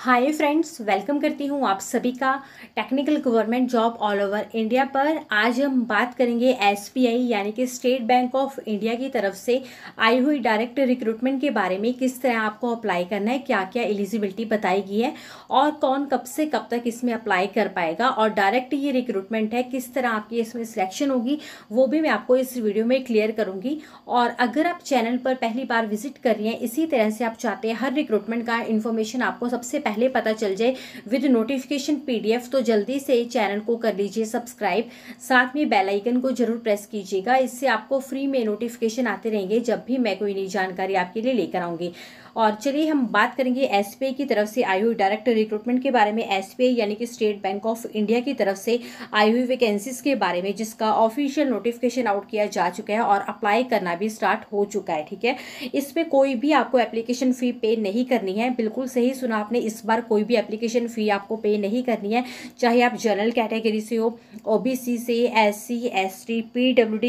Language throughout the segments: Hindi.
हाय फ्रेंड्स वेलकम करती हूँ आप सभी का technical government job all over India पर आज हम बात करेंगे एसबीआई यानी कि स्टेट बैंक ऑफ इंडिया की तरफ से आई हुई डायरेक्ट रिक्रूटमेंट के बारे में किस तरह आपको अप्लाई करना है क्या क्या एलिजिबिलिटी बताई गई है और कौन कब से कब तक इसमें अप्लाई कर पाएगा और डायरेक्ट ये रिक्रूटमेंट है किस तरह आपकी इसमें सिलेक्शन होगी वो भी मैं आपको इस वीडियो में क्लियर करूँगी और अगर आप चैनल पर पहली बार विजिट कर रही हैं इसी तरह से आप चाहते हैं हर रिक्रूटमेंट का इन्फॉर्मेशन आपको सबसे पहले पता चल जाए विद नोटिफिकेशन पीडीएफ तो जल्दी से चैनल को कर लीजिए सब्सक्राइब साथ में बेल आइकन को जरूर प्रेस कीजिएगा इससे आपको फ्री में नोटिफिकेशन आते रहेंगे जब भी मैं कोई नई जानकारी आपके लिए लेकर आऊंगी और चलिए हम बात करेंगे एस की तरफ से आई हुई डायरेक्ट रिक्रूटमेंट के बारे में एस यानी कि स्टेट बैंक ऑफ इंडिया की तरफ से आई हुई वैकेंसीज के बारे में जिसका ऑफिशियल नोटिफिकेशन आउट किया जा चुका है और अप्लाई करना भी स्टार्ट हो चुका है ठीक है इस पर कोई भी आपको एप्लीकेशन फ़ी पे नहीं करनी है बिल्कुल सही सुना आपने इस बार कोई भी एप्लीकेशन फ़ी आपको पे नहीं करनी है चाहे आप जनरल कैटेगरी से हो ओ से एस सी एस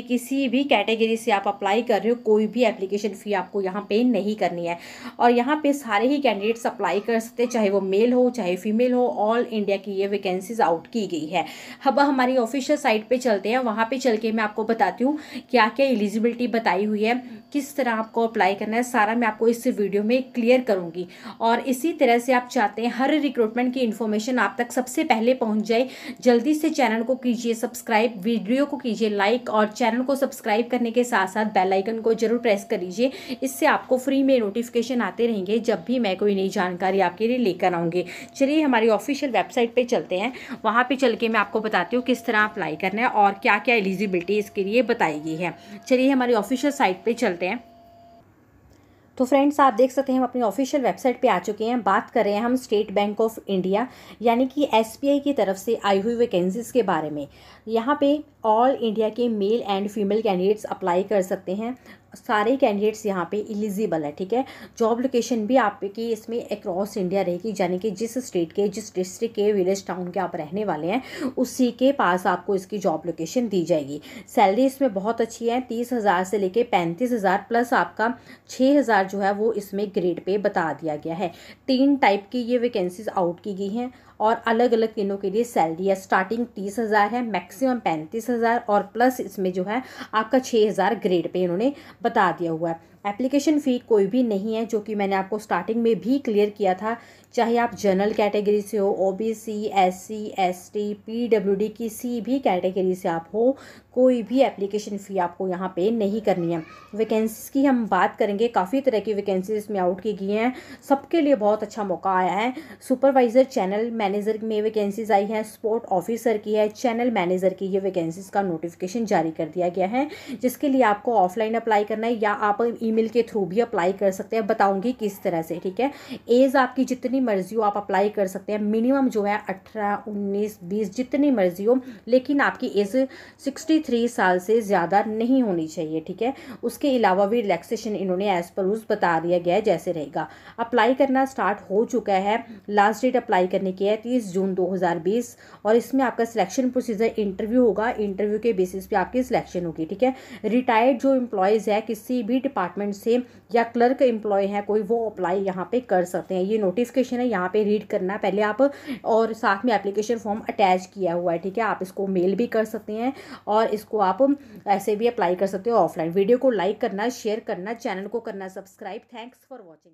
किसी भी कैटेगरी से आप अप्लाई कर रहे हो कोई भी एप्लीकेशन फ़ी आपको यहाँ पे नहीं करनी है और यहाँ पे सारे ही कैंडिडेट्स अप्लाई कर सकते हैं चाहे वो मेल हो चाहे फीमेल हो ऑल इंडिया की ये वैकेंसीज आउट की गई है अब हमारी ऑफिशियल साइट पर चलते हैं वहाँ पर चल के मैं आपको बताती हूँ क्या क्या एलिजिबिलिटी बताई हुई है किस तरह आपको अप्लाई करना है सारा मैं आपको इस वीडियो में क्लियर करूँगी और इसी तरह से आप चाहते हैं हर रिक्रूटमेंट की इन्फॉर्मेशन आप तक सबसे पहले पहुँच जाए जल्दी से चैनल को कीजिए सब्सक्राइब वीडियो को कीजिए लाइक और चैनल को सब्सक्राइब करने के साथ साथ बेलाइकन को जरूर प्रेस कर लीजिए इससे आपको फ्री में नोटिफिकेशन आते रहेंगे जब भी मैं कोई नई जानकारी आपके लिए लेकर आऊँगी चलिए हमारी ऑफिशियल वेबसाइट पर चलते हैं वहाँ पर चल के मैं आपको बताती हूँ किस तरह अप्लाई करना है और क्या क्या एलिजिबिलिटी इसके लिए बताई गई है चलिए हमारी ऑफिशियल साइट पर चलते हैं तो फ्रेंड्स आप देख सकते हैं हम अपनी ऑफिशियल वेबसाइट पे आ चुके हैं बात कर रहे हैं हम स्टेट बैंक ऑफ इंडिया यानी कि एसबीआई की तरफ से आई हुई वैकेंसीज़ के बारे में यहाँ पे ऑल इंडिया के male and female candidates apply कर सकते हैं सारे कैंडिडेट्स यहाँ पे एलिजिबल है ठीक है जॉब लोकेशन भी आपकी इसमें अक्रॉस इंडिया रहेगी यानी कि जिस स्टेट के जिस डिस्ट्रिक्ट के विलेज टाउन के आप रहने वाले हैं उसी के पास आपको इसकी जॉब लोकेशन दी जाएगी सैलरी इसमें बहुत अच्छी है तीस हज़ार से लेके पैंतीस हज़ार प्लस आपका छः हज़ार जो है वो इसमें ग्रेड पे बता दिया गया है तीन टाइप की ये वैकेंसीज आउट की गई हैं और अलग अलग तीनों के लिए सैलरी है स्टार्टिंग तीस हज़ार है मैक्सिमम पैंतीस हज़ार और प्लस इसमें जो है आपका छः हज़ार ग्रेड पे इन्होंने बता दिया हुआ है एप्लीकेशन फ़ी कोई भी नहीं है जो कि मैंने आपको स्टार्टिंग में भी क्लियर किया था चाहे आप जनरल कैटेगरी से हो O B C S C S T P W D किसी भी कैटेगरी से आप हो कोई भी एप्लीकेशन फ़ी आपको यहाँ पे नहीं करनी है वैकेंसीज़ की हम बात करेंगे काफ़ी तरह की वैकेंसीज इसमें आउट की गई हैं सबके लिए बहुत अच्छा मौका आया है सुपरवाइज़र चैनल मैनेजर में वैकेंसीज़ आई हैं स्पोर्ट ऑफिसर की है चैनल मैनेजर की ये वैकेंसीज़ का नोटिफिकेशन जारी कर दिया गया है जिसके लिए आपको ऑफलाइन अप्लाई करना है या आप ईमेल के थ्रू भी अप्लाई कर सकते हैं बताऊंगी किस तरह से ठीक है एज आपकी जितनी मर्जी हो आप अप्लाई कर सकते हैं मिनिमम जो है अठारह उन्नीस बीस जितनी मर्जी हो लेकिन आपकी एज सिक्सटी थ्री साल से ज़्यादा नहीं होनी चाहिए ठीक है उसके अलावा भी रिलैक्सेशन इन्होंने एज पर रूल्स बता दिया गया है जैसे रहेगा अप्लाई करना स्टार्ट हो चुका है लास्ट डेट अप्लाई करने की है तीस जून दो और इसमें आपका सिलेक्शन प्रोसीजर इंटरव्यू होगा इंटरव्यू के बेसिस पे आपकी सिलेक्शन होगी ठीक है रिटायर्ड जो एम्प्लॉयज़ है किसी भी डिपार्टमेंट डिपार्टमेंट से या क्लर्क एम्प्लॉय है कोई वो अप्लाई यहाँ पे कर सकते हैं ये नोटिफिकेशन है यहाँ पे रीड करना है पहले आप और साथ में एप्लीकेशन फॉर्म अटैच किया हुआ है ठीक है आप इसको मेल भी कर सकते हैं और इसको आप ऐसे भी अप्लाई कर सकते हो ऑफलाइन वीडियो को लाइक करना शेयर करना चैनल को करना सब्सक्राइब थैंक्स फॉर वॉचिंग